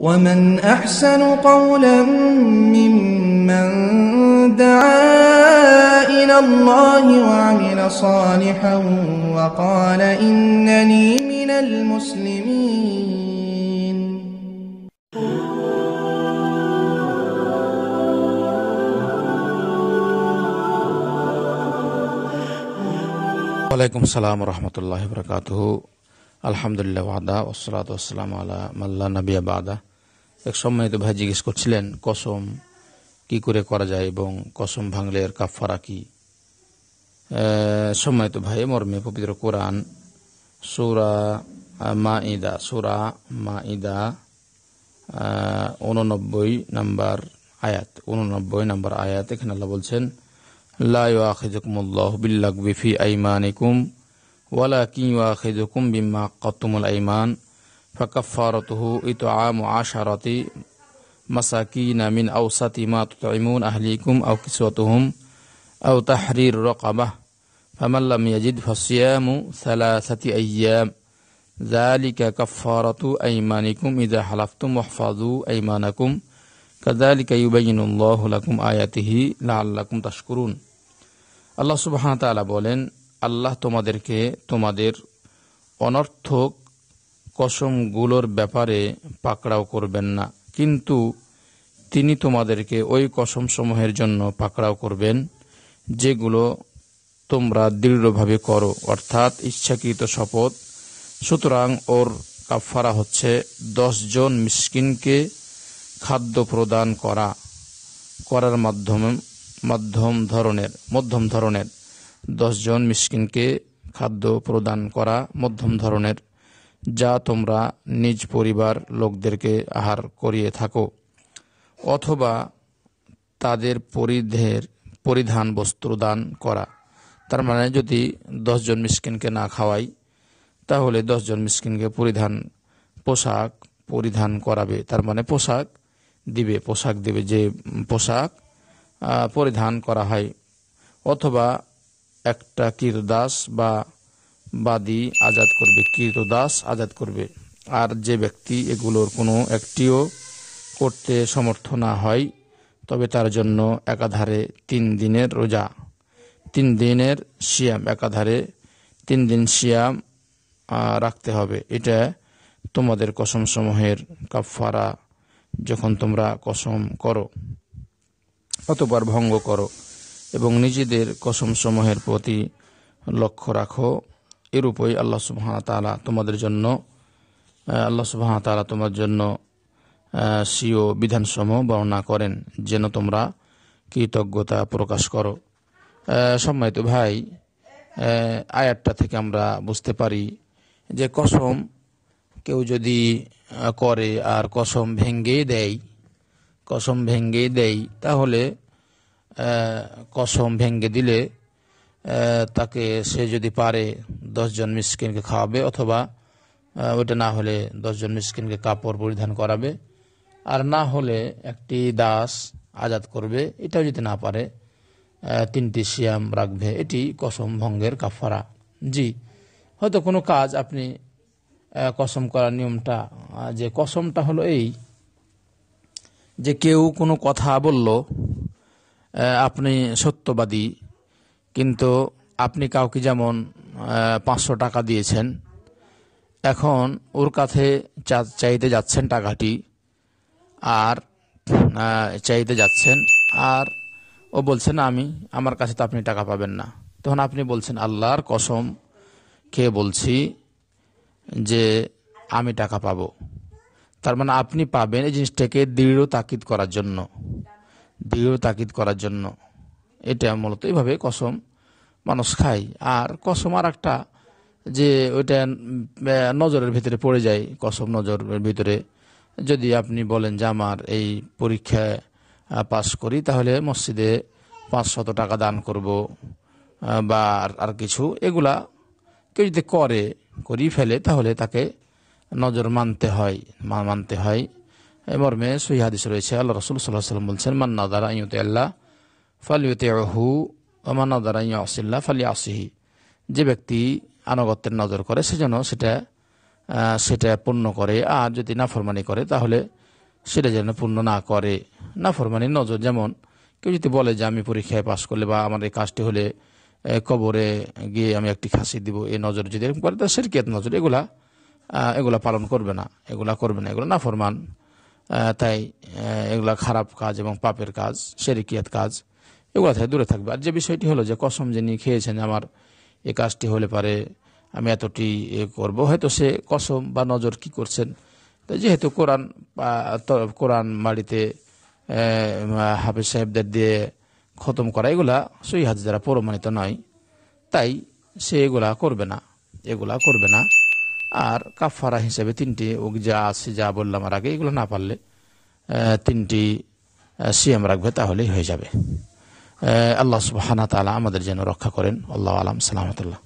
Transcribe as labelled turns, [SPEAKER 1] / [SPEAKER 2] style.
[SPEAKER 1] ومن أحسن قولا ممن دعا إلى الله وعمل صالحا وقال إنني من المسلمين وعليكم السلام ورحمة الله وبركاته الحمد لله وعدا والصلاة والسلام على من لا نبي بعده এক সম্মানিত ভাই জিজ্ঞেস করছিলেন কসম কি করে করা যায় এবং কসম ভাঙলে এর কাফারা কি সম্মানিত ভাই মর্মে পবিত্র কোরআন সৌরা মা ইদা সৌরা মা ইদা উননব্বই নাম্বার আয়াত উননব্বই নাম্বার আয়াত এখানে আল্লাহ বলছেন লাইকুমুল্লাহ বিল্লাক বিফি আইমানিকুম ওয়ালা ওয়া আখিজুকুম বিমা কতুমুল আইমান ফকফারতহু ইত আম আশারতি মাসাকিনা মিন আউসাতি মা তুতাইমুন আহলিকুম আও কিসওয়াতুহুম আও তাহরির রকাবাহ ফামান লাম ইয়াজিদ ফাসিয়ামু সালাসাতি আইয়াম যালিকা কাফফারাতু আইমানিকুম ইযা হালাফতুম ওয়াহফাযু আইমানাকুম কাযালিকা ইউবাইনুল্লাহু লাকুম আয়াতিহি লাআল্লাকুম তাশকুরুন আল্লাহ সুবহানাহু ওয়া তাআলা বলেন আল্লাহ তোমাদেরকে তোমাদের অনর্থক কসমগুলোর ব্যাপারে পাকড়াও করবেন না কিন্তু তিনি তোমাদেরকে ওই কসমসমূহের জন্য পাকড়াও করবেন যেগুলো তোমরা দৃঢ়ভাবে করো অর্থাৎ ইচ্ছাকৃত শপথ সুতরাং ওর কাফারা হচ্ছে জন মিসকিনকে খাদ্য প্রদান করা করার মাধ্যমে মাধ্যম ধরনের মধ্যম ধরনের জন মিসকিনকে খাদ্য প্রদান করা মধ্যম ধরনের যা তোমরা নিজ পরিবার লোকদেরকে আহার করিয়ে থাকো অথবা তাদের পরিধের পরিধান বস্ত্র দান করা তার মানে যদি দশজন মিসকিনকে না খাওয়াই তাহলে দশজন মিসকিনকে পরিধান পোশাক পরিধান করাবে তার মানে পোশাক দিবে পোশাক দিবে যে পোশাক পরিধান করা হয় অথবা একটা কীরদাস বা বাদী আজাদ করবে দাস আজাদ করবে আর যে ব্যক্তি এগুলোর কোনো একটিও করতে সমর্থ না হয় তবে তার জন্য একাধারে তিন দিনের রোজা তিন দিনের সিয়াম একাধারে তিন দিন সিয়াম রাখতে হবে এটা তোমাদের কসম সমূহের কাফারা যখন তোমরা কসম করো অতবার ভঙ্গ করো এবং নিজেদের কসম সমূহের প্রতি লক্ষ্য রাখো এরূপই আল্লাহ সুবাহ তালা তোমাদের জন্য আল্লাহ সুবাহ তালা তোমার জন্য সিও বিধানসমূহ বর্ণনা করেন যেন তোমরা কৃতজ্ঞতা প্রকাশ করো সম্মানিত ভাই আয়াতটা থেকে আমরা বুঝতে পারি যে কসম কেউ যদি করে আর কসম ভেঙ্গে দেয় কসম ভেঙ্গে দেয় তাহলে কসম ভেঙ্গে দিলে তাকে সে যদি পারে দশজন মিসকিনকে খাওয়াবে অথবা ওইটা না হলে দশজন মিসকিনকে কাপড় পরিধান করাবে আর না হলে একটি দাস আজাদ করবে এটাও যদি না পারে তিনটি শিয়াম রাখবে এটি কসম ভঙ্গের কাফারা জি হয়তো কোনো কাজ আপনি কসম করার নিয়মটা যে কসমটা হলো এই যে কেউ কোনো কথা বলল আপনি সত্যবাদী কিন্তু আপনি কাউকে যেমন পাঁচশো টাকা দিয়েছেন এখন ওর কাছে চাইতে যাচ্ছেন টাকাটি আর চাইতে যাচ্ছেন আর ও বলছেন আমি আমার কাছে তো আপনি টাকা পাবেন না তখন আপনি বলছেন আল্লাহর কসম কে বলছি যে আমি টাকা পাবো তার মানে আপনি পাবেন এই জিনিসটাকে দৃঢ় তাকিদ করার জন্য দৃঢ় তাকিদ করার জন্য এটা মূলত এইভাবে কসম মানুষ খায় আর কসম আর একটা যে ওইটা নজরের ভিতরে পড়ে যায় কসম নজরের ভিতরে যদি আপনি বলেন যে আমার এই পরীক্ষায় পাস করি তাহলে মসজিদে পাঁচশত টাকা দান করব বা আর কিছু এগুলা কেউ যদি করে করি ফেলে তাহলে তাকে নজর মানতে হয় মানতে হয় মর্মে সহি রয়েছে আল্লাহ রসুল সাল্লাহ সাল্লাম বলছেন মান্না দারা ইউতে আল্লাহ ফালিউতে হু দ্বারা যে ব্যক্তি আনগত্যের নজর করে সেজন্য সেটা সেটা পূর্ণ করে আর যদি না ফরমানি করে তাহলে সেটা যেন পূর্ণ না করে না ফরমানি নজর যেমন কেউ যদি বলে যে আমি পরীক্ষায় পাশ করলে বা আমার এই কাজটি হলে কবরে গিয়ে আমি একটি খাসি দিব এই নজর যদি এরকম করে তাহলে সেরকিয়াত নজর এগুলা এগুলা পালন করবে না এগুলা করবে না এগুলো না ফরমান তাই এগুলা খারাপ কাজ এবং পাপের কাজ সেরিকিয়াত কাজ এগুলো থেকে দূরে থাকবে আর যে বিষয়টি হলো যে কসম যিনি খেয়েছেন আমার এ কাজটি হলে পারে আমি এতটি এ করব হয়তো সে কসম বা নজর কি করছেন যেহেতু কোরআন কোরআন বাড়িতে হাফিজ সাহেবদের দিয়ে খতম করা এগুলা সই হাজ দ্বারা প্রমাণিত নয় তাই সে এগুলা করবে না এগুলা করবে না আর কাফারা হিসেবে তিনটি যা আছে যা বললাম আর আগে এগুলো না পারলে তিনটি সিএম রাখবে তাহলেই হয়ে যাবে আল্লাহ সুবাহানা তালা আমাদের যেন রক্ষা করেন আল্লাহ আলাম সালামতুল্লাহ